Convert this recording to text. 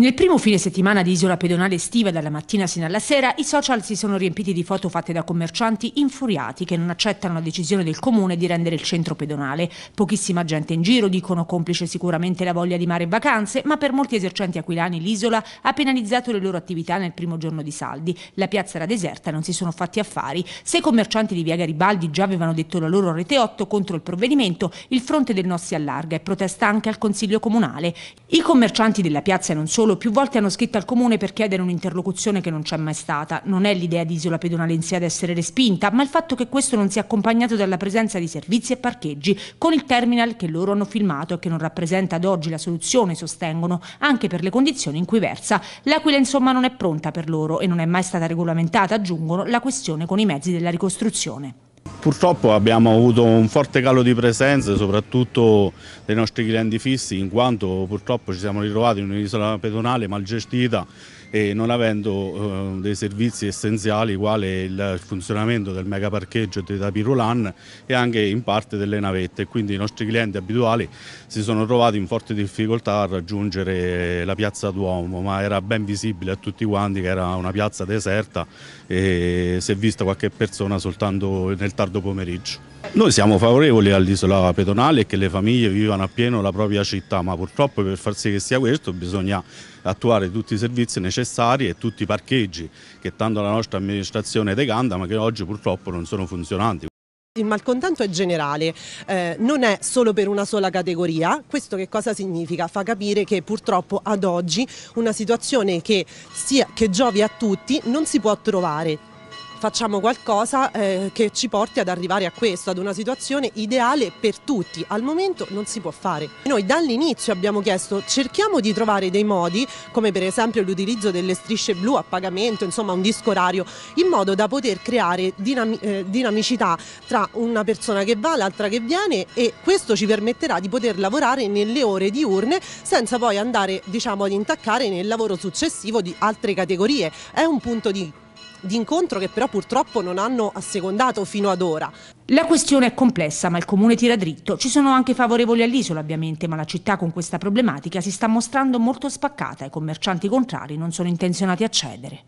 Nel primo fine settimana di isola pedonale estiva, dalla mattina sino alla sera, i social si sono riempiti di foto fatte da commercianti infuriati che non accettano la decisione del comune di rendere il centro pedonale. Pochissima gente in giro, dicono complice sicuramente la voglia di mare e vacanze, ma per molti esercenti aquilani l'isola ha penalizzato le loro attività nel primo giorno di saldi. La piazza era deserta e non si sono fatti affari. Se i commercianti di Via Garibaldi già avevano detto la loro rete 8 contro il provvedimento, il fronte del no si allarga e protesta anche al Consiglio Comunale. I commercianti della piazza non solo solo, più volte hanno scritto al comune per chiedere un'interlocuzione che non c'è mai stata. Non è l'idea di isola pedonale in sé ad essere respinta, ma il fatto che questo non sia accompagnato dalla presenza di servizi e parcheggi, con il terminal che loro hanno filmato e che non rappresenta ad oggi la soluzione, sostengono, anche per le condizioni in cui versa. L'Aquila insomma non è pronta per loro e non è mai stata regolamentata, aggiungono, la questione con i mezzi della ricostruzione. Purtroppo abbiamo avuto un forte calo di presenze, soprattutto dei nostri clienti fissi, in quanto purtroppo ci siamo ritrovati in un'isola pedonale mal gestita e non avendo eh, dei servizi essenziali quale il funzionamento del megaparcheggio di tapirulan e anche in parte delle navette. Quindi i nostri clienti abituali si sono trovati in forte difficoltà a raggiungere la piazza Duomo, ma era ben visibile a tutti quanti che era una piazza deserta e si è vista qualche persona soltanto nel tardo pomeriggio. Noi siamo favorevoli all'isola pedonale e che le famiglie vivano appieno la propria città, ma purtroppo per far sì che sia questo bisogna attuare tutti i servizi necessari e tutti i parcheggi che tanto la nostra amministrazione decanta, ma che oggi purtroppo non sono funzionanti. Il malcontento è generale, eh, non è solo per una sola categoria, questo che cosa significa? Fa capire che purtroppo ad oggi una situazione che, sia, che giovi a tutti non si può trovare, facciamo qualcosa eh, che ci porti ad arrivare a questo, ad una situazione ideale per tutti. Al momento non si può fare. Noi dall'inizio abbiamo chiesto, cerchiamo di trovare dei modi, come per esempio l'utilizzo delle strisce blu a pagamento, insomma un disco orario, in modo da poter creare dinami eh, dinamicità tra una persona che va, l'altra che viene e questo ci permetterà di poter lavorare nelle ore diurne senza poi andare diciamo, ad intaccare nel lavoro successivo di altre categorie. È un punto di d'incontro che però purtroppo non hanno assecondato fino ad ora. La questione è complessa, ma il comune tira dritto. Ci sono anche favorevoli all'isola, ovviamente, ma la città con questa problematica si sta mostrando molto spaccata e i commercianti contrari non sono intenzionati a cedere.